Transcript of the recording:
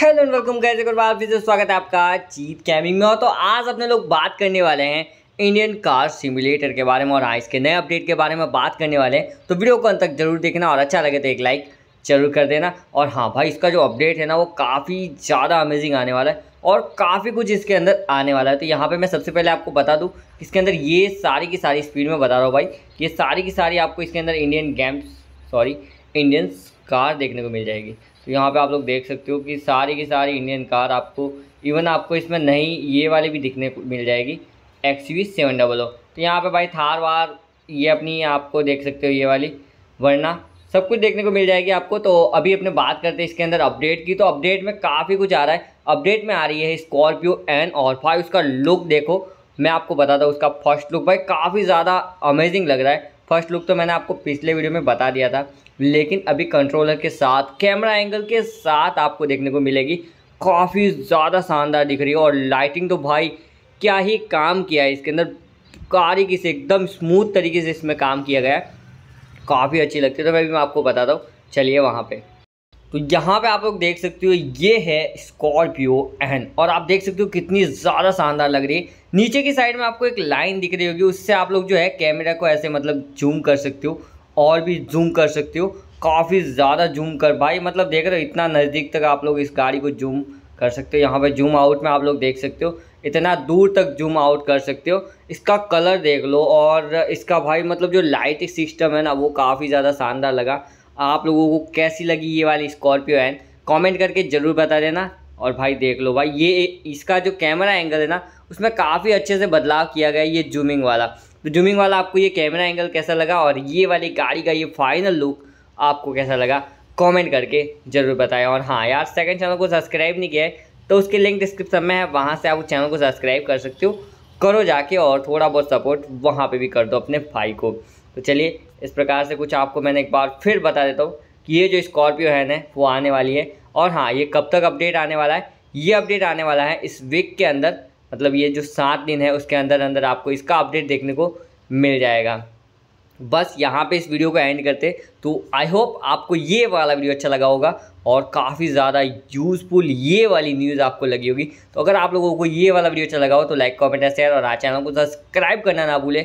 hello and welcome कैसे एक बार फिर से स्वागत है आपका चीत कैमिंग में और तो आज अपने लोग बात करने वाले हैं इंडियन कार सिमुलेटर के बारे में और आज के नए अपडेट के बारे में बात करने वाले हैं तो वीडियो को अंत तक जरूर देखना और अच्छा लगे तो एक लाइक जरूर कर देना और हाँ भाई इसका जो अपडेट है ना वो काफ़ी ज़्यादा अमेजिंग आने वाला है और काफ़ी कुछ इसके अंदर आने वाला है तो यहाँ पर मैं सबसे पहले आपको बता दूँ इसके अंदर ये सारी की सारी स्पीड में बता रहा हूँ भाई ये सारी की सारी आपको इसके अंदर Indian games sorry Indian car देखने को मिल जाएगी तो यहाँ पे आप लोग देख सकते हो कि सारी की सारी इंडियन कार आपको इवन आपको इसमें नई ये वाली भी दिखने को मिल जाएगी X U seven double O तो यहाँ पे भाई थार वार ये अपनी आपको देख सकते हो ये वाली वरना सब कुछ देखने को मिल जाएगी आपको तो अभी अपने बात करते हैं इसके अंदर अपडेट की तो अपडेट में काफ़ी कुछ आ रहा है अपडेट में आ रही है स्कॉर्पियो एन और फाइव उसका लुक देखो मैं आपको बताता हूँ उसका फर्स्ट लुक भाई काफ़ी ज़्यादा अमेजिंग लग रहा है फर्स्ट लुक तो मैंने आपको पिछले वीडियो में बता दिया था लेकिन अभी कंट्रोलर के साथ कैमरा एंगल के साथ आपको देखने को मिलेगी काफ़ी ज़्यादा शानदार दिख रही है और लाइटिंग तो भाई क्या ही काम किया है इसके अंदर कारी किसी एकदम स्मूथ तरीके से इसमें काम किया गया है काफ़ी अच्छी लगती है तो मैं भी मैं आपको बताता हूँ चलिए वहाँ पर तो यहाँ पे आप लोग देख सकते हो ये है स्कॉर्पियो एन और आप देख सकते हो कितनी ज़्यादा शानदार लग रही है नीचे की साइड में आपको एक लाइन दिख रही होगी उससे आप लोग जो है कैमरा को ऐसे मतलब जूम कर सकते हो और भी जूम कर सकते हो काफ़ी ज़्यादा जूम कर भाई मतलब देख रहे हो इतना नज़दीक तक आप लोग इस गाड़ी को जूम कर सकते हो यहाँ पर जूम आउट में आप लोग देख सकते हो इतना दूर तक जूम आउट कर सकते हो इसका कलर देख लो और इसका भाई मतलब जो लाइट सिस्टम है ना वो काफ़ी ज़्यादा शानदार लगा आप लोगों को कैसी लगी ये वाली स्कॉर्पियो एन कमेंट करके ज़रूर बता देना और भाई देख लो भाई ये इसका जो कैमरा एंगल है ना उसमें काफ़ी अच्छे से बदलाव किया गया ये जूमिंग वाला तो जूमिंग वाला आपको ये कैमरा एंगल कैसा लगा और ये वाली गाड़ी का ये फाइनल लुक आपको कैसा लगा कॉमेंट करके ज़रूर बताया और हाँ यार सेकेंड चैनल को सब्सक्राइब नहीं किया है तो उसके लिंक डिस्क्रिप्शन में है वहाँ से आप उस चैनल को सब्सक्राइब कर सकते हो करो जाके और थोड़ा बहुत सपोर्ट वहाँ पे भी कर दो अपने भाई को तो चलिए इस प्रकार से कुछ आपको मैंने एक बार फिर बता देता हूँ कि ये जो स्कॉर्पियो है ना वो आने वाली है और हाँ ये कब तक अपडेट आने वाला है ये अपडेट आने वाला है इस वीक के अंदर मतलब ये जो सात दिन है उसके अंदर अंदर आपको इसका अपडेट देखने को मिल जाएगा बस यहाँ पे इस वीडियो को एंड करते तो आई होप आपको ये वाला वीडियो अच्छा लगा होगा और काफ़ी ज़्यादा यूज़फुल ये वाली न्यूज़ आपको लगी होगी तो अगर आप लोगों को ये वाला वीडियो अच्छा लगा हो तो लाइक कमेंट शेयर और आ चैनल को सब्सक्राइब करना ना भूलें